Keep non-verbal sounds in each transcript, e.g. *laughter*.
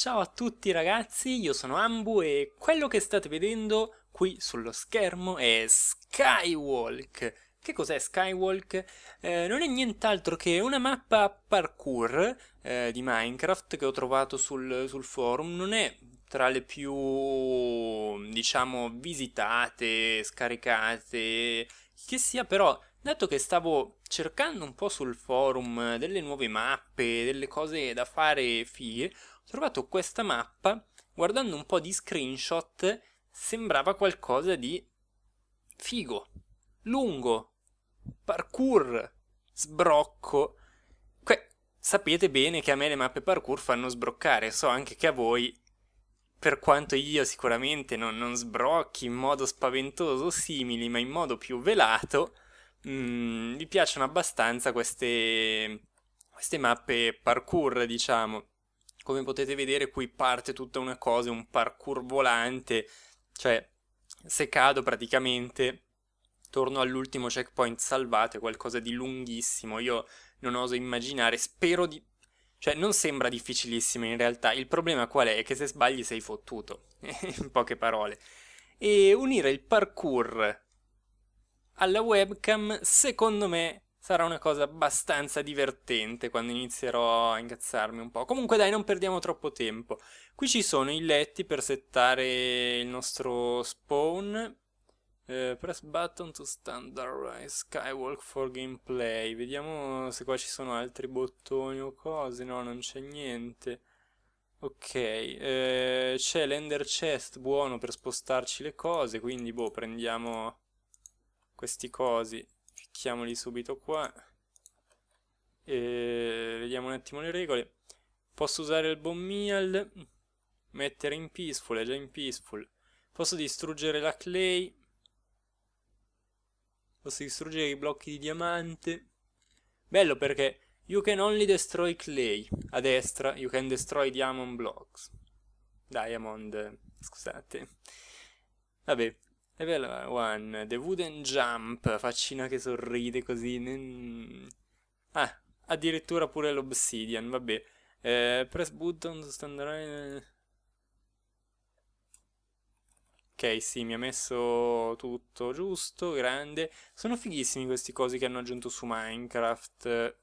Ciao a tutti ragazzi, io sono Ambu e quello che state vedendo qui sullo schermo è Skywalk. Che cos'è Skywalk? Eh, non è nient'altro che una mappa parkour eh, di Minecraft che ho trovato sul, sul forum, non è tra le più diciamo visitate, scaricate, che sia però Dato che stavo cercando un po' sul forum delle nuove mappe, delle cose da fare fighe, trovato questa mappa, guardando un po' di screenshot, sembrava qualcosa di figo, lungo, parkour, sbrocco. Que- sapete bene che a me le mappe parkour fanno sbroccare, so anche che a voi, per quanto io sicuramente non, non sbrocchi in modo spaventoso simili, ma in modo più velato, mm, vi piacciono abbastanza queste, queste mappe parkour, diciamo. Come potete vedere qui parte tutta una cosa, un parkour volante, cioè se cado praticamente torno all'ultimo checkpoint salvato, è qualcosa di lunghissimo, io non oso immaginare, spero di... Cioè, non sembra difficilissimo in realtà, il problema qual è? È che se sbagli sei fottuto, *laughs* in poche parole. E unire il parkour alla webcam, secondo me, sarà una cosa abbastanza divertente quando inizierò a ingazzarmi un po'. Comunque dai, non perdiamo troppo tempo. Qui ci sono i letti per settare il nostro spawn. Eh, press button to standardize skywalk for gameplay. Vediamo se qua ci sono altri bottoni o cose. No, non c'è niente. Ok, eh, c'è l'ender chest buono per spostarci le cose, quindi boh, prendiamo questi cosi mettiamoli subito qua e vediamo un attimo le regole posso usare il bommial mettere in peaceful, è già in peaceful posso distruggere la clay posso distruggere i blocchi di diamante bello perché you can only destroy clay a destra you can destroy diamond blocks diamond, scusate vabbè e bella One, The Wooden Jump, faccina che sorride così. Ah, addirittura pure l'Obsidian, vabbè. Eh, press button to stand right. Ok, sì, mi ha messo tutto giusto, grande. Sono fighissimi questi cosi che hanno aggiunto su Minecraft.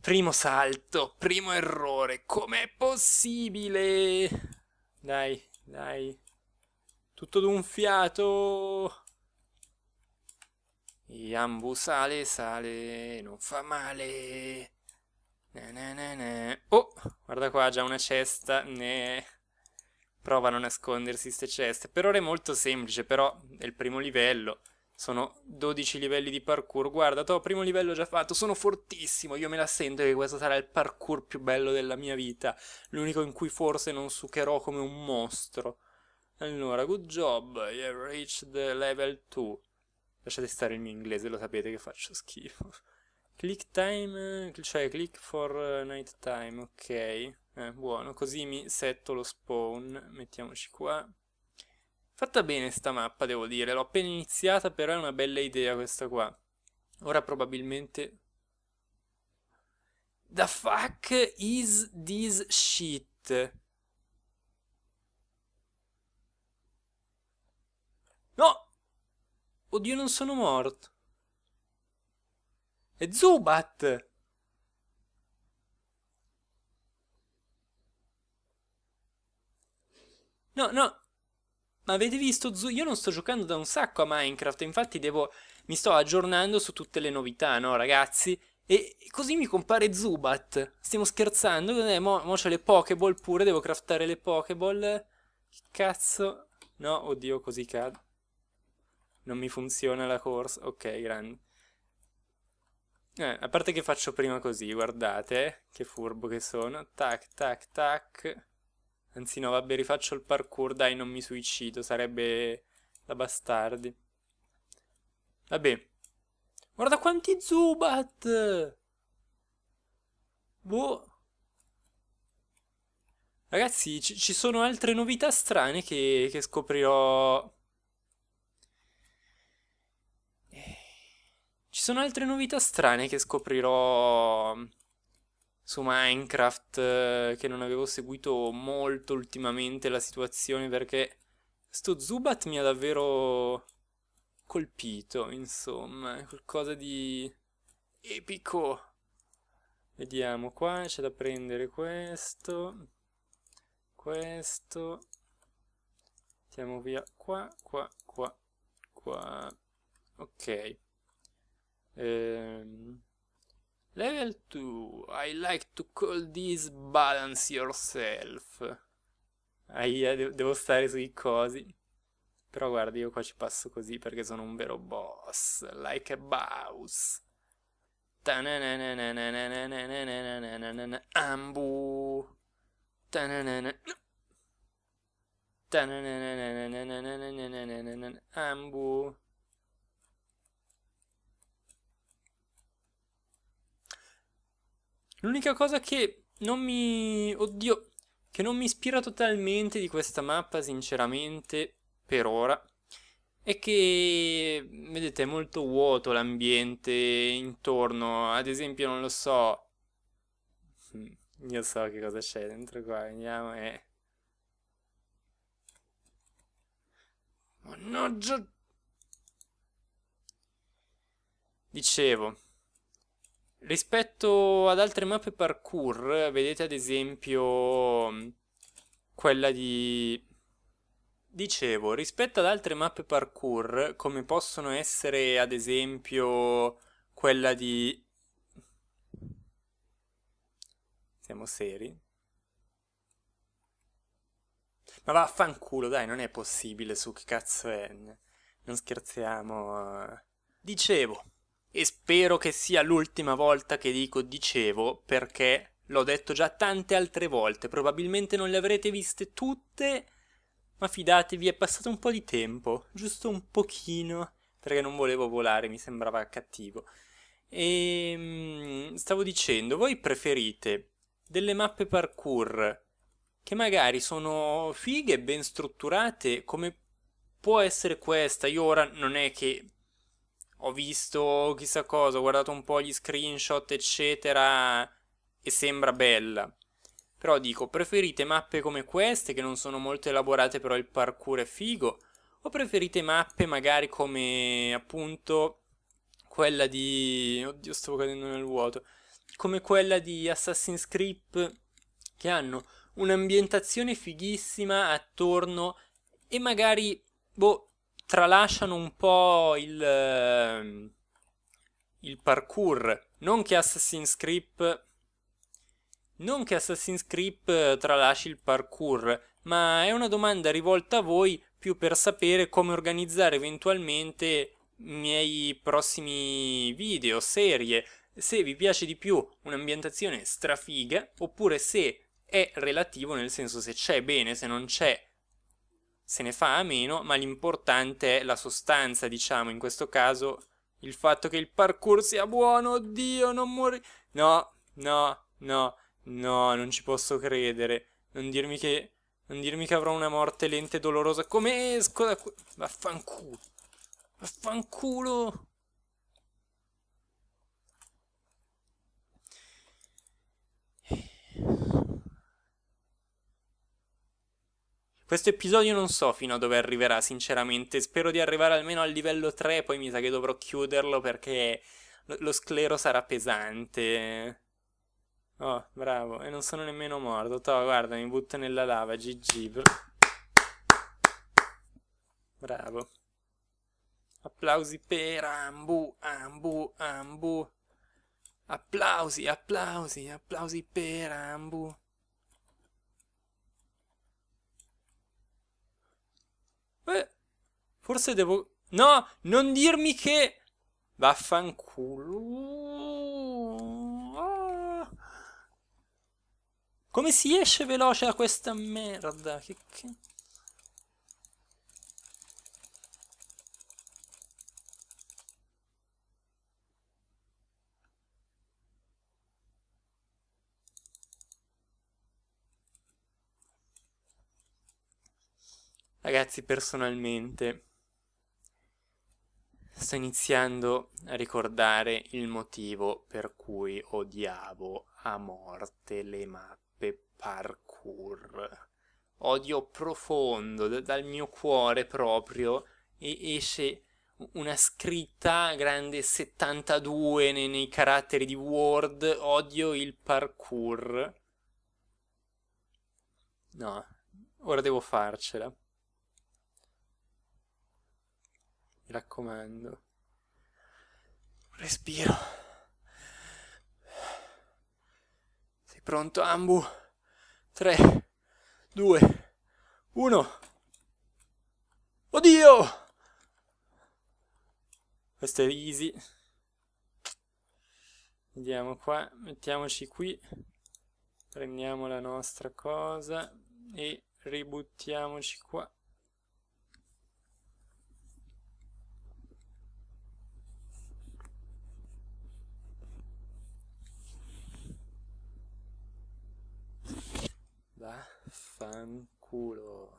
Primo salto, primo errore, com'è possibile? Dai, dai, tutto d'un fiato. Yambu sale, sale, non fa male. Ne, ne, ne, ne. oh, guarda qua, già una cesta. Ne... Prova a non nascondersi queste ceste. Per ora è molto semplice, però è il primo livello. Sono 12 livelli di parkour. Guarda, to, primo livello già fatto. Sono fortissimo. Io me la sento che questo sarà il parkour più bello della mia vita. L'unico in cui forse non sucherò come un mostro. Allora, good job, you have reached level 2. Lasciate stare il mio inglese, lo sapete che faccio schifo. *laughs* Click time, cioè click for eh, night time, ok. Eh, buono, così mi setto lo spawn. Mettiamoci qua. Fatta bene sta mappa, devo dire. L'ho appena iniziata, però è una bella idea questa qua. Ora probabilmente... The fuck is this shit? No! Oddio, non sono morto. È Zubat! No, no. Ma avete visto Zubat? Io non sto giocando da un sacco a Minecraft, infatti devo... Mi sto aggiornando su tutte le novità, no ragazzi? E così mi compare Zubat. Stiamo scherzando? Eh, mo, mo c'ho le Pokéball pure, devo craftare le Pokéball. Che cazzo? No, oddio, così cade non mi funziona la corsa, ok, grande. Eh, a parte che faccio prima così, guardate, che furbo che sono, tac, tac, tac, anzi no, vabbè, rifaccio il parkour, dai, non mi suicido, sarebbe da bastardi. Vabbè, guarda quanti Zubat! Boh... Ragazzi, ci, sono altre novità strane che, che scoprirò Ci sono altre novità strane che scoprirò mm, su Minecraft eh, che non avevo seguito molto ultimamente la situazione perché sto Zubat mi ha davvero colpito, insomma, qualcosa di epico. Vediamo qua, c'è da prendere questo, questo, mettiamo via qua, qua, qua, qua, ok. Um, level 2. I like to call this balance yourself. Aia, eh, devo stare sui cosi. Però guarda, io qua ci passo così perché sono un vero boss. Like a boss. Ambu. Ambu. L'unica cosa che non mi... Oddio, che non mi ispira totalmente di questa mappa, sinceramente, per ora, è che, vedete, è molto vuoto l'ambiente intorno. Ad esempio, non lo so... *laughs* Io so che cosa c'è dentro qua, vediamo, eh... Mannaggia! Dicevo, Rispetto ad altre mappe parkour, vedete ad esempio mm, quella di... Dicevo, rispetto ad altre mappe parkour, come possono essere ad esempio quella di... Siamo seri? Ma vaffanculo, dai, non è possibile, su che cazzo è? Non scherziamo. Eh. Dicevo, e spero che sia l'ultima volta che dico dicevo perché l'ho detto già tante altre volte, probabilmente non le avrete viste tutte, ma fidatevi è passato un po' di tempo, giusto un pochino, perché non volevo volare, mi sembrava cattivo. E ehm, stavo dicendo, voi preferite delle mappe parkour che magari sono fighe, ben strutturate, come può essere questa? Io ora non è che ho visto chissà cosa, ho guardato un po' gli screenshot, eccetera, e sembra bella. Però dico, preferite mappe come queste, che non sono molto elaborate, però il parkour è figo, o preferite mappe magari come, appunto, quella di... Oddio, sto cadendo nel vuoto. Come quella di Assassin's Creed, che hanno un'ambientazione fighissima attorno e magari, boh, tralasciano un po' il, ehm, il parkour. Non che Assassin's Creed. Non che Assassin's Creed eh, tralasci il parkour, ma è una domanda rivolta a voi più per sapere come organizzare eventualmente i miei prossimi video, serie, se vi piace di più un'ambientazione strafiga oppure se è relativo nel senso se c'è bene, se non c'è se ne fa a meno, ma l'importante è la sostanza, diciamo, in questo caso il fatto che il parkour sia buono, oddio, non muori. No, no, no, no, non ci posso credere. Non dirmi che non dirmi che avrò una morte lenta e dolorosa. Come esco da qui? Vaffanculo. Vaffanculo. Questo episodio non so fino a dove arriverà, sinceramente. Spero di arrivare almeno al livello 3, poi mi sa che dovrò chiuderlo perché lo sclero sarà pesante. Oh, bravo. E non sono nemmeno morto. Toh, guarda, mi butto nella lava, GG. Bravo. Applausi per Ambu, Ambu, Ambu. Applausi, applausi, applausi per Ambu. Forse devo... No, non dirmi che... Vaffanculo. Ah. Come si esce veloce da questa merda? Che... che... Ragazzi, personalmente sto iniziando a ricordare il motivo per cui odiavo a morte le mappe parkour. Odio profondo, d- dal mio cuore proprio, e esce una scritta grande 72 nei, nei caratteri di Word, odio il parkour. No, ora devo farcela. Mi raccomando. Respiro. Sei pronto, Ambu? 3, 2, 1. Oddio! Questo è easy. Vediamo qua, mettiamoci qui. Prendiamo la nostra cosa e ributtiamoci qua. Fanculo.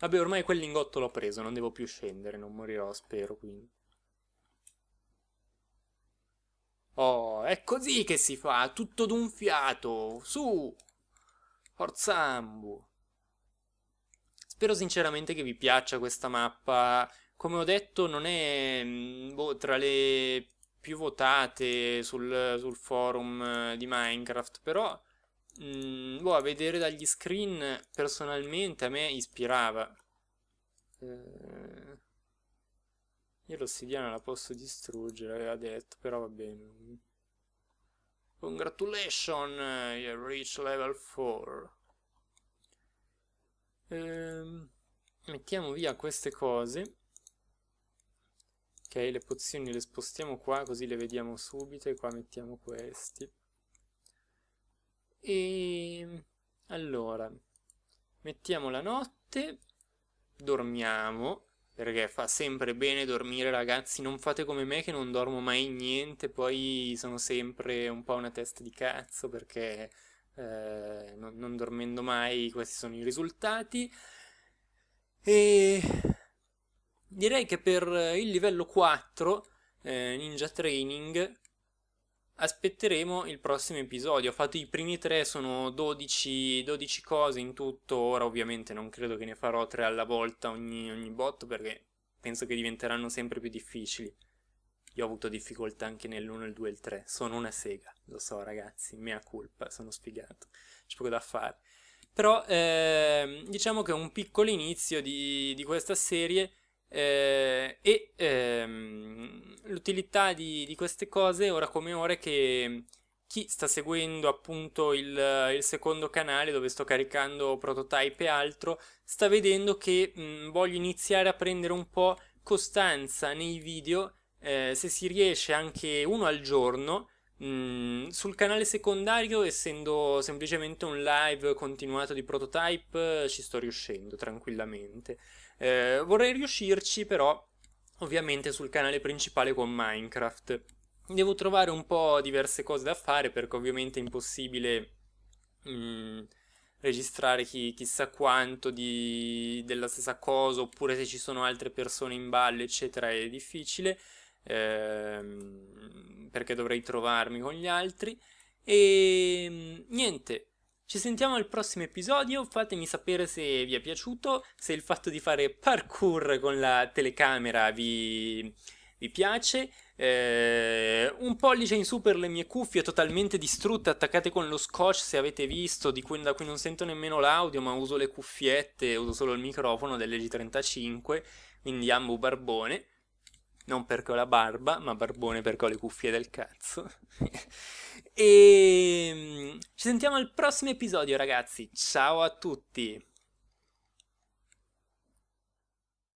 Vabbè, ormai quel lingotto l'ho preso, non devo più scendere, non morirò, spero, quindi. Oh, è così che si fa, tutto d'un fiato, su! Forza Ambu! Spero sinceramente che vi piaccia questa mappa. Come ho detto, non è mm, boh, tra le più votate sul, sul forum eh, di Minecraft, però mh, mm, boh, a vedere dagli screen personalmente a me ispirava. Eh, io l'ossidiana la posso distruggere, aveva detto, però va bene. Congratulations, eh, you reach level 4. Ehm, mettiamo via queste cose. Ok, le pozioni le spostiamo qua così le vediamo subito e qua mettiamo questi. E ehm, allora, mettiamo la notte, dormiamo perché fa sempre bene dormire ragazzi, non fate come me che non dormo mai niente, poi sono sempre un po' una testa di cazzo perché eh, non, non, dormendo mai questi sono i risultati. E direi che per il livello 4 eh, Ninja Training Aspetteremo il prossimo episodio, ho fatto i primi tre, sono 12, 12 cose in tutto, ora ovviamente non credo che ne farò tre alla volta ogni, ogni botto perché penso che diventeranno sempre più difficili. Io ho avuto difficoltà anche nell'1, il 2 e il 3. Sono una sega, lo so ragazzi, mea culpa, sono sfigato, c'è poco da fare. Però eh, diciamo che è un piccolo inizio di, di questa serie eh, e ehm, l'utilità di, di, queste cose ora come ora è che mm, chi sta seguendo appunto il, il secondo canale dove sto caricando prototype e altro sta vedendo che mh, mm, voglio iniziare a prendere un po' costanza nei video eh, se si riesce anche uno al giorno mh, mm, sul canale secondario essendo semplicemente un live continuato di prototype ci sto riuscendo tranquillamente eh, vorrei riuscirci però ovviamente sul canale principale con Minecraft. Devo trovare un po' diverse cose da fare perché ovviamente è impossibile mh, mm, registrare chi, chissà quanto di, della stessa cosa oppure se ci sono altre persone in ballo eccetera è difficile ehm, perché dovrei trovarmi con gli altri e mm, niente ci sentiamo al prossimo episodio, fatemi sapere se vi è piaciuto, se il fatto di fare parkour con la telecamera vi, vi piace. Eh, un pollice in su per le mie cuffie totalmente distrutte, attaccate con lo scotch se avete visto, di cui, da cui non sento nemmeno l'audio, ma uso le cuffiette, uso solo il microfono delle g 35 quindi ambo barbone. Non perché ho la barba, ma barbone perché ho le cuffie del cazzo. *laughs* E ehm, ci sentiamo al prossimo episodio, ragazzi. Ciao a tutti.